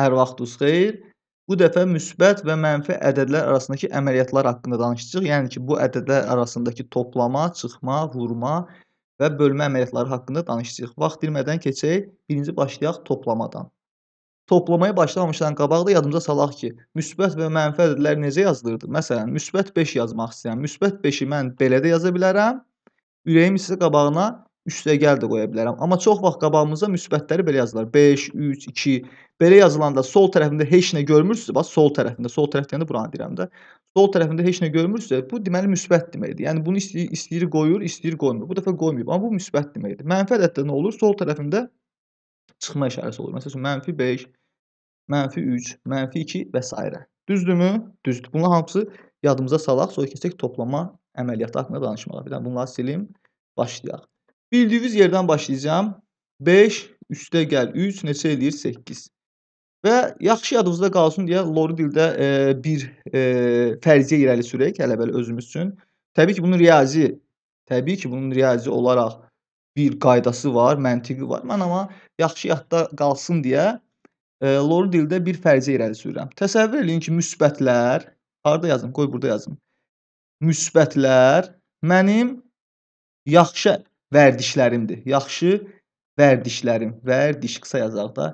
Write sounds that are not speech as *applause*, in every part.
Hər vaxt düz xeyir. Bu dəfə müsbət və mənfi ədədlər arasındakı əməliyyatlar haqqında danışacağıq. Yəni ki, bu ədədlər arasındakı toplama, çıxma, vurma və bölmə əməliyyatları haqqında danışacağıq. Vaxt itirmədən keçək, birinci başlayaq toplamadan. Toplamaya başlamamışdan qabaq da yadımıza salaq ki, müsbət və mənfi ədədlər necə yazılırdı? Məsələn, müsbət 5 yazmaq istəyirəm. Müsbət 5-i mən belə də yaza bilərəm. Ürəyim isə qabağına üstəgəl də qoya bilərəm. Amma çox vaxt qabağımıza müsbətləri belə yazırlar. 5, 3, 2. Belə yazılanda sol tərəfində heç nə görmürsünüz. Bax sol tərəfində, sol tərəf deyəndə buranı deyirəm də. Sol tərəfində heç nə görmürsünüz. Bu deməli müsbət deməkdir. Yəni bunu istəyir, istəyir qoyur, istəyir qoymur. Bu dəfə qoymayıb, amma bu müsbət deməkdir. Mənfi ədəddə nə olur? Sol tərəfində çıxma işarəsi olur. Məsələn, mənfi 5, mənfi 3, mənfi 2 və s. Düzdürmü? Düzdür. Bunlar hamısı yadımıza salaq. Sonra keçək toplama əməliyyatı haqqında danışmağa. Bir dənə bunları silim, başlayaq. Bildiğiniz yerdən başlayacağam. 5 üstə gəl 3 neçə eləyir 8. Və yaxşı yadınızda qalsın deyə lori dildə e, bir e, fərziyyə irəli sürək hələ belə özümüz üçün. Təbii ki, bunun riyazi təbii ki, bunun riyazi olaraq bir qaydası var, məntiqi var. Mən amma yaxşı yadda qalsın deyə e, lori dildə bir fərziyyə irəli sürürəm. Təsəvvür eləyin ki, müsbətlər harda yazım? Qoy burada yazım. Müsbətlər mənim yaxşı Vərdişlərimdir. Yaxşı vərdişlərim. Vərdiş qısa yazaq da.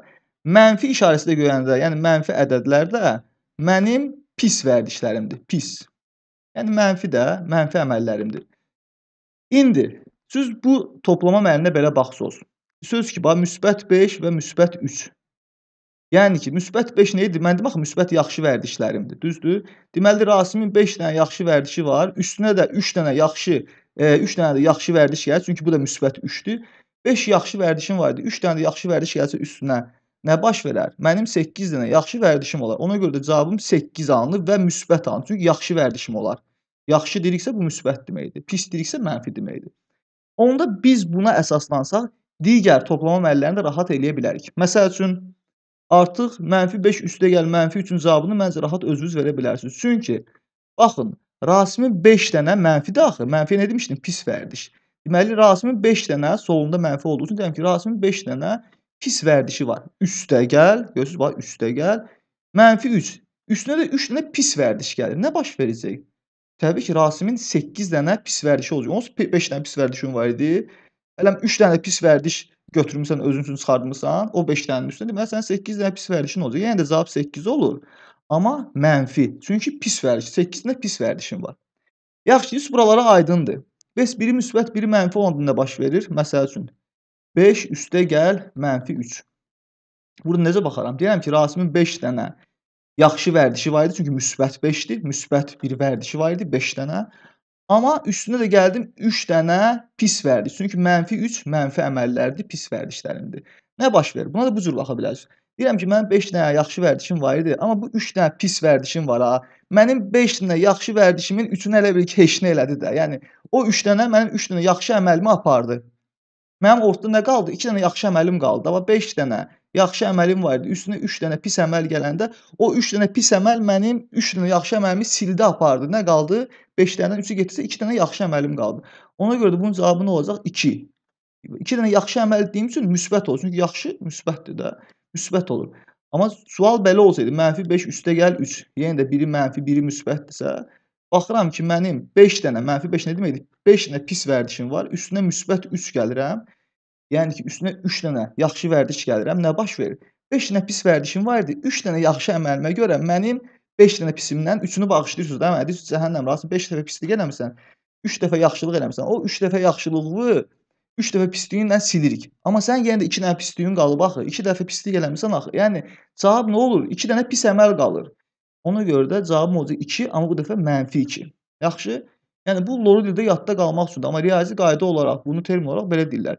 Mənfi işarəsi də görəndə, yəni mənfi ədədlər də mənim pis vərdişlərimdir. Pis. Yəni mənfi də mənfi əməllərimdir. İndi siz bu toplama mənə belə baxsınız. Söz ki, bax müsbət 5 və müsbət 3. Yəni ki, müsbət 5 nə idi? Mən demək müsbət yaxşı vərdişlərimdir, düzdür? Deməli Rasimin 5 dənə yaxşı vərdişi var, üstünə də 3 dənə yaxşı E, üç dənə də yaxşı vərdiş gəlir. Çünki bu da müsbət 3-dür. 5 yaxşı vərdişim var idi. 3 dənə də yaxşı vərdiş gəlsə üstünə nə baş verər? Mənim 8 dənə yaxşı vərdişim olar. Ona görə də cavabım 8 alınır və müsbət alınır. Çünki yaxşı vərdişim olar. Yaxşı deyiriksə bu müsbət deməkdir. Pis deyiriksə mənfi deməkdir. Onda biz buna əsaslansaq digər toplama müəllimlərini də rahat eləyə bilərik. Məsəl üçün artıq mənfi 5 üstə gəl mənfi üçün cavabını məncə rahat özünüz verə bilərsiniz. Çünki baxın Rasimin 5 dənə mənfi daxil. Mənfi nə demişdim? Pis vərdiş. Deməli, Rasimin 5 dənə solunda mənfi olduğu üçün deyəm ki, Rasimin 5 dənə pis vərdişi var. Üstə gəl, görürsünüz, bax, üstə gəl. Mənfi 3. Üstünə də 3 dənə pis vərdiş gəlir. Nə baş verəcək? Təbii ki, Rasimin 8 dənə pis vərdişi olacaq. Onsuz 5 dənə pis vərdişin var idi. Hələm 3 dənə pis vərdiş götürmüsən, özün üçün çıxardmısan, o 5 dənənin üstünə deməli sənin 8 dənə pis vərdişin olacaq. Yəni də cavab 8 olur. Amma mənfi. Çünki pis vərdiş. 8-də pis vərdişin var. Yaxşı, üst buralara aydındır. Bəs biri müsbət, biri mənfi olanda nə baş verir? Məsəl üçün 5 üstə gəl mənfi 3. Burada necə baxaram? Deyirəm ki, Rasimin 5 dənə yaxşı vərdişi var idi. Çünki müsbət 5-dir. Müsbət bir vərdişi var idi 5 dənə. Amma üstünə də gəldim 3 dənə pis vərdiş. Çünki mənfi 3 mənfi əməllərdir, pis vərdişlərindir. Nə baş verir? Buna da bu cür baxa bilərsiniz. Deyirəm ki, mənim 5 dənə yaxşı vərdişim var idi, amma bu 3 dənə pis vərdişim var ha. Mənim 5 dənə yaxşı vərdişimin 3-ünü elə bil ki, heçnə elədi də. Yəni o 3 dənə mənim 3 dənə yaxşı əməlimi apardı. Mənim ortada nə qaldı? 2 dənə yaxşı əməlim qaldı, amma 5 dənə yaxşı əməlim var idi. Üstünə 3 dənə pis əməl gələndə o 3 dənə pis əməl mənim 3 dənə yaxşı əməlimi sildi, apardı. Nə qaldı? 5 dənədən 3-ü getsə 2 dənə yaxşı əməlim qaldı. Ona görə də bunun cavabı nə olacaq? 2. 2 dənə yaxşı əməl dediyim üçün müsbət olsun. Çünki yaxşı müsbətdir də müsbət olur. Amma sual belə olsaydı, mənfi 5 üstə gəl 3, yenə də biri mənfi, biri müsbətdirsə, baxıram ki, mənim 5 dənə, mənfi 5 nə deməkdir? 5 dənə pis vərdişim var, üstünə müsbət 3 gəlirəm, yəni ki, üstünə 3 dənə yaxşı vərdiş gəlirəm, nə baş verir? 5 dənə pis vərdişim var idi, 3 dənə yaxşı əməlimə görə mənim 5 dənə pisimdən 3-ünü bağışlayırsınız, dəmə? Deyirsiz, cəhənnəm, razı 5 dəfə pislik eləmirsən, 3 dəfə yaxşılıq eləmirsən. O 3 dəfə yaxşılığı 3 dəfə pisliyindən silirik. Amma sən yenə də 2 dənə pisliyin qalıb axı. 2 dəfə pislik eləmisən axı. Yəni cavab nə olur? 2 dənə pis əməl qalır. Ona görə də cavabım olacaq 2, amma bu dəfə mənfi 2. Yaxşı? Yəni bu loru dildə yadda qalmaq üçündür. Amma riyazi qayda olaraq bunu termin olaraq belə deyirlər.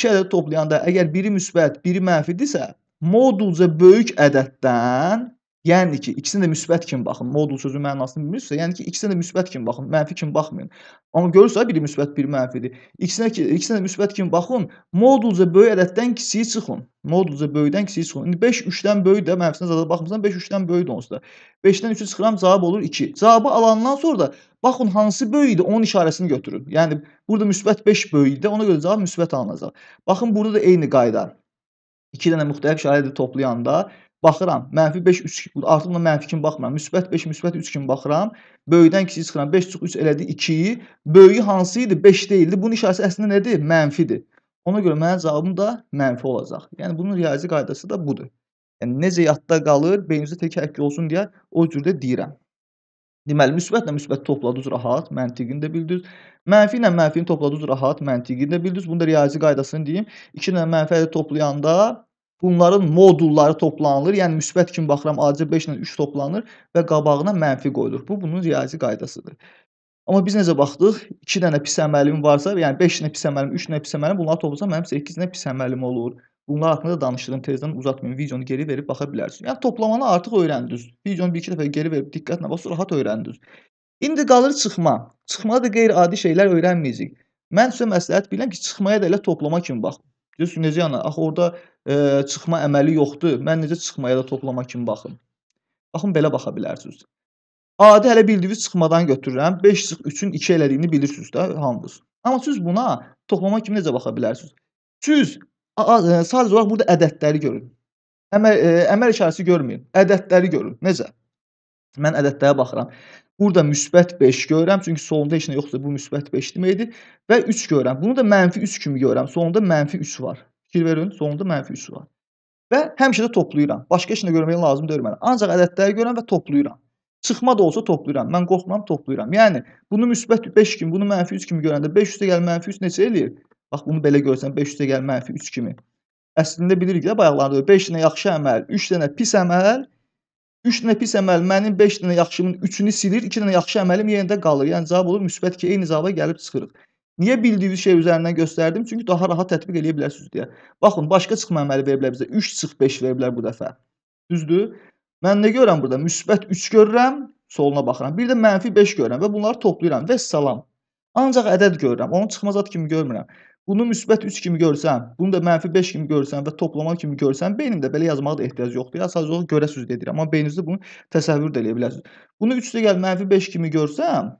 2 ədəd toplayanda əgər biri müsbət, biri mənfidirsə, modulca böyük ədəddən Yəni ki, ikisinə də müsbət kimi baxın. Modul sözü mənasını bilmirsə, yəni ki, ikisinə də müsbət kimi baxın, mənfi kimi baxmayın. Amma görürsüz, biri müsbət, biri mənfidir. İkisinə ki, ikisinə də müsbət kimi baxın. Modulca böyük ədəddən kiçiyi çıxın. Modulca böyükdən kiçiyi çıxın. İndi 5 3-dən böyük də mənfisinə zada baxmısan, 5 3-dən böyükdür onsuz da. 5-dən 3-ü çıxıram, cavab olur 2. Cavabı alandan sonra da baxın hansı böyük idi, onun işarəsini götürün. Yəni burada müsbət 5 böyük idi, ona görə cavab müsbət alınacaq. Baxın burada da eyni qayda. 2 dənə müxtəlif işarələri toplayanda baxıram, mənfi 5, 3 artımla mənfi kimi baxmıram. Müsbət 5, müsbət 3 kimi baxıram. Böyükdən kiçiyi çıxıram. 5 çıx 3 elədi 2-yi. Böyüyü hansı idi? 5 deyildi. Bunun işarəsi əslində nədir? Mənfidir. Ona görə mənim cavabım da mənfi olacaq. Yəni bunun riyazi qaydası da budur. Yəni necə yadda qalır, beyninizdə təkərk olsun deyə o cürdə deyirəm. Deməli, müsbətlə müsbət topladınız rahat, məntiqini də bildiniz. Mənfi ilə mənfini topladınız rahat, məntiqini də bildiniz. Bunda riyazi qaydasını deyim. 2 ilə mənfi ədəd toplayanda Bunların modulları toplanılır. Yəni müsbət kimi baxıram, adicə 5 ilə 3 toplanır və qabağına mənfi qoyulur. Bu bunun riyazi qaydasıdır. Amma biz necə baxdıq? 2 dənə pis əməlim varsa, yəni 5 dənə pis əməlim, 3 dənə pis əməlim, bunları toplasam mənim 8 dənə pis əməlim olur. Bunlar haqqında danışdım. Tezdən uzatmayın. Videonu geri verib baxa bilərsiniz. Yəni toplamanı artıq öyrəndiniz. Videonu 1-2 dəfə geri verib diqqətlə basıb rahat öyrəndiniz. İndi qalır çıxma. Çıxmada da qeyri-adi şeylər öyrənməyəcəyik. Mən sizə məsləhət bilirəm ki, çıxmaya da elə toplama kimi baxın. Deyirsiz ki, necə yəni? Axı orada e, çıxma əməli yoxdur. Mən necə çıxmaya da toplama kimi baxım? Baxın, belə baxa bilərsiniz. Adi hələ bildiyiniz çıxmadan götürürəm. 5 çıx 3-ün 2 elədiyini bilirsiniz də hamınız. Amma siz buna toplama kimi necə baxa bilərsiniz? Siz e, sadəcə olaraq burada ədədləri görün. Əməl, ə, e, əməl işarəsi görməyin. Ədədləri görün. Necə? Mən ədədlərə baxıram. Burada müsbət 5 görürəm. Çünki solunda heç nə yoxdur. Bu müsbət 5 deməkdir. Və 3 görürəm. Bunu da mənfi 3 kimi görürəm. Sonunda mənfi 3 var. Fikir verin. Sonunda mənfi 3 var. Və həmişə də toplayıram. Başqa heç nə görməyə lazım deyil mənə. Ancaq ədədləri görürəm və toplayıram. Çıxma da olsa toplayıram. Mən qorxmuram, toplayıram. Yəni bunu müsbət 5 kimi, bunu mənfi 3 kimi görəndə 5 üstə gəl mənfi 3 necə eləyir? Bax bunu belə görsən 5 üstə gəl mənfi 3 kimi. Əslində bilirik də bayaqlarda 5 dənə yaxşı əməl, 3 dənə pis əməl 3 dənə pis əməl mənim 5 dənə yaxşımın 3-ünü silir, 2 dənə yaxşı əməlim yenə də qalır. Yəni cavab olur müsbət 2, eyni cavaba gəlib çıxırıq. Niyə bildiyiniz şey üzərindən göstərdim? Çünki daha rahat tətbiq eləyə bilərsiniz deyə. Baxın, başqa çıxma əməli verə bilər bizə. 3 çıx 5 verə bilər bu dəfə. Düzdür? Mən nə görürəm burada? Müsbət 3 görürəm, soluna baxıram. Bir də mənfi 5 görürəm və bunları toplayıram və salam. Ancaq ədəd görürəm. Onu çıxmaz ad kimi görmürəm. Bunu müsbət 3 kimi görsəm, bunu da mənfi 5 kimi görsəm və toplama kimi görsəm, beynimdə belə yazmağa da ehtiyac yoxdur. Ya sadəcə olaraq görəsiz deyirəm, amma beyninizdə bunu təsəvvür də eləyə bilərsiniz. Bunu 3 də gəl mənfi 5 kimi görsəm,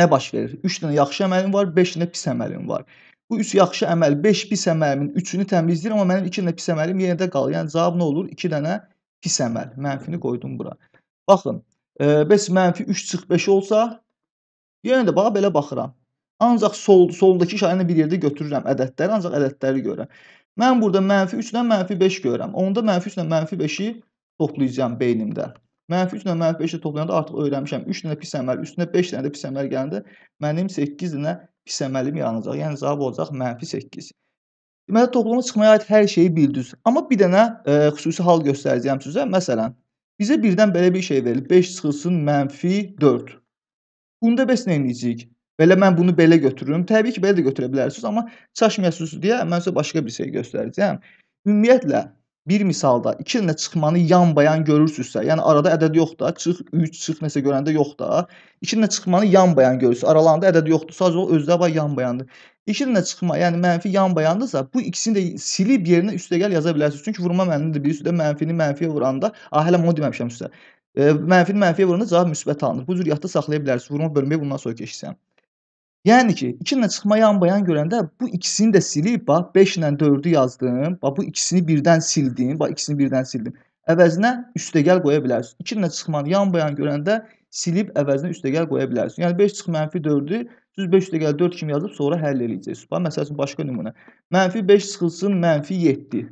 nə baş verir? 3 dənə yaxşı əməlim var, 5 dənə pis əməlim var. Bu 3 yaxşı əməl, 5 pis əməlimin 3-ünü təmizləyir, amma mənim 2 dənə pis əməlim yenə də qalır. Yəni cavab nə olur? 2 dənə pis əməl. Mənfini qoydum bura. Baxın, e, bəs mənfi 3 çıx 5 olsa, yenə də bağa belə baxıram. Ancaq sol, soldakı işarəni bir yerdə götürürəm ədədləri, ancaq ədədləri görürəm. Mən burada mənfi 3-dən mənfi 5 görürəm. Onda mənfi 3-dən mənfi 5-i toplayacağım beynimdə. Mənfi 3-dən mənfi 5-i toplayanda artıq öyrənmişəm. 3 dənə pis əməl, üstünə 5 dənə də pis əməl gələndə mənim 8 dənə pis əməlim yaranacaq. Yəni cavab olacaq mənfi 8. Deməli toplama çıxmaya aid hər şeyi bildiniz. Amma bir dənə e, xüsusi hal göstərəcəyəm sizə. Məsələn, bizə birdən belə bir şey verilib. 5 çıxılsın mənfi 4. Bunda bəs nə edəcəyik? Və elə mən bunu belə götürürəm. Təbii ki, belə də götürə bilərsiniz, amma çaşmayasınız deyə mən sizə başqa bir şey göstərəcəm. Ümumiyyətlə bir misalda 2 dənə çıxmanı yan-bayan görürsünüzsə, yəni arada ədəd yoxdur, çıx 3, çıx nəsə görəndə yoxdur. 2 dənə çıxmanı yan-bayan görürsüz. Aralarında ədəd yoxdur, sadəcə o özdə bax yan-bayandır. 2 dənə çıxma, yəni mənfi yan-bayandırsa, bu ikisini də silib yerinə üstəgəl yaza bilərsiniz. Çünki vurma mənnidir, bilirsiniz də mənfini mənfiyə vuranda, ah hələ onu deməmişəm sizə. E, mənfini mənfiyə vuranda cavab müsbət alınır. Bu cür yadda saxlaya bilərsiniz. Vurma bölməyə bundan sonra keçsəm. Yəni ki, 2 ilə çıxma yan bayan görəndə bu ikisini də silib, bax 5 ilə 4-ü yazdım, bax bu ikisini birdən sildim, bax ikisini birdən sildim. Əvəzinə üstəgəl qoya bilərsiniz. 2 ilə çıxmanı yan bayan görəndə silib əvəzinə üstəgəl qoya bilərsiniz. Yəni 5 çıx mənfi 4-ü düz 5 üstəgəl 4 kimi yazıb sonra həll eləyəcəksiniz. Bax məsəl üçün başqa nümunə. Mənfi 5 çıxılsın mənfi 7.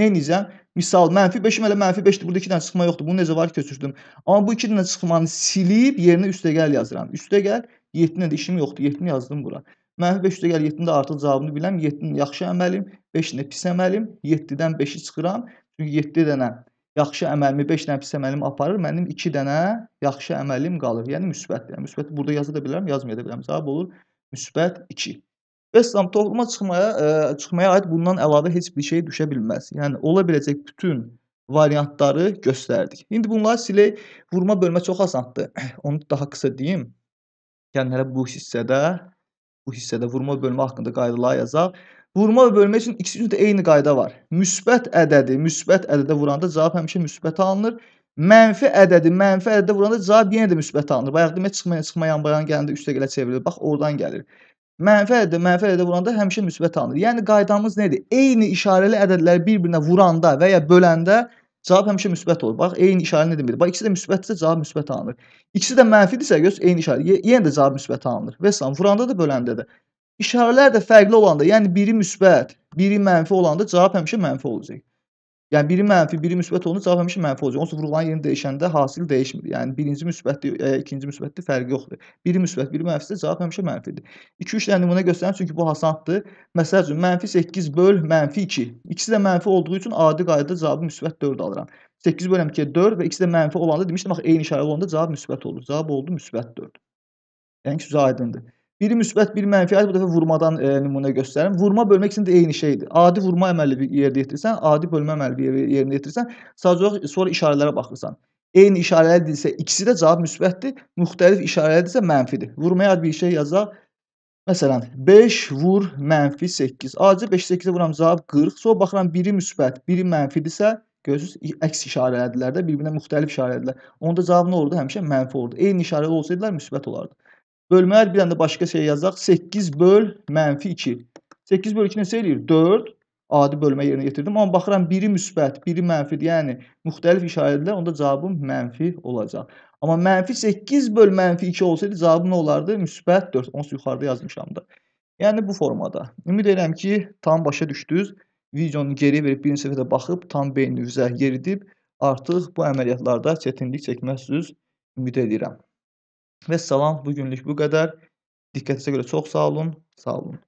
Nə edəcəm? Misal, mənfi 5-im elə mənfi 5-dir. Burada 2 dənə çıxma yoxdur. Bunu necə var ki, köçürdüm. Amma bu 2 dənə çıxmanı silib yerinə üstəgəl yazıram. Üstəgəl 7-lə də işim yoxdur. 7-ni yazdım bura. Mənfi 5 üstə gəl 7-ni də artıq cavabını biləm. 7-ni yaxşı əməlim, 5-ni pis əməlim. 7-dən 5-i çıxıram. Çünki 7 dənə yaxşı əməlimi 5 dənə pis əməlimi aparır. Mənim 2 dənə yaxşı əməlim qalır. Yəni müsbətdir. Yəni, müsbəti burada yaza da bilərəm, yazmaya da bilərəm. Cavab olur müsbət 2. Vəssalam topluma çıxmaya, ə, e, çıxmaya aid bundan əlavə heç bir şey düşə bilməz. Yəni ola biləcək bütün variantları göstərdik. İndi bunları silək, vurma bölmə çox asandır. *clears throat* Onu daha qısa deyim. Yəni hələ bu hissədə bu hissədə vurma və bölmə haqqında qaydaları yazaq. Vurma və bölmə üçün ikisi üçün də eyni qayda var. Müsbət ədədi müsbət ədədə vuranda cavab həmişə müsbətə alınır. Mənfi ədədi mənfi ədədə vuranda cavab yenə də müsbətə alınır. Bayaq demək çıxmaya çıxmayan bayan gələndə üstə gələ çevrilir. Bax oradan gəlir. Mənfi ədədə mənfi ədədə vuranda həmişə müsbət alınır. Yəni qaydamız nədir? Eyni işarəli ədədləri bir-birinə vuranda və ya böləndə Cavab həmişə müsbət olur. Bax, eyni işarəni demir. Bax, ikisi də müsbətdirsə cavab müsbət alınır. İkisi də mənfidirsə, göz eyni işarə. Yenə də cavab müsbət alınır. Və salam, vuranda da, böləndə də. İşarələr də fərqli olanda, yəni biri müsbət, biri mənfi olanda cavab həmişə mənfi olacaq. Yəni biri mənfi, biri müsbət olunca cavab həmişə mənfi olacaq. Onsuz vurğulanın yeri dəyişəndə hasil dəyişmir. Yəni birinci müsbətdir, e, ikinci müsbətdir, fərqi yoxdur. Biri müsbət, biri mənfisə cavab həmişə mənfidir. 2-3 dənə nümunə göstərirəm çünki bu asandır. Məsəl üçün mənfi 8 böl mənfi 2. İkisi də mənfi olduğu üçün adi qaydada cavabı müsbət 4 alıram. 8 böləm 2-yə 4 və ikisi də mənfi olanda demişdim axı eyni işarəli olanda cavab müsbət olur. Cavab oldu müsbət 4. Yəni ki, aydındır. Biri müsbət, biri mənfi. Hə, bu dəfə vurmadan e, nümunə göstərim. Vurma bölmək üçün də eyni şeydir. Adi vurma əməlli bir yerdə yetirirsən, adi bölmə əməlli bir yerdə yetirirsən. Sadəcə olaraq sonra işarələrə baxırsan. Eyni işarələrdirsə ikisi də cavab müsbətdir, müxtəlif işarələrdirsə mənfidir. Vurmaya bir şey yazaq. Məsələn, 5 vur mənfi 8. Acı 5 8-ə vuram cavab 40. Sonra baxıram biri müsbət, biri mənfidirsə, görürsüz, əks işarələrdirlər də, bir-birinə müxtəlif işarədirlər. Onda cavab nə olurdu? Həmişə mənfi olurdu. Eyni işarəli olsaydılar müsbət olardı. Bölmələr bir dənə də başqa şey yazacaq. 8 böl mənfi 2. 8 böl 2 neçə eləyir? 4 adi bölmə yerinə yetirdim. Amma baxıram biri müsbət, biri mənfidir. Yəni müxtəlif işarədirlər. Onda cavabım mənfi olacaq. Amma mənfi 8 böl mənfi 2 olsaydı cavabım nə olardı? Müsbət 4. Onsuz yuxarıda yazmışam da. Yəni bu formada. Ümid edirəm ki, tam başa düşdünüz. Videonu geri verib birinci səfərdə baxıb tam beyninizə yeridib artıq bu əməliyyatlarda çətinlik çəkməzsiniz. Ümid edirəm. Və salam, bugünlük bu qədər. Diqqətinizə görə çox sağ olun, sağ olun.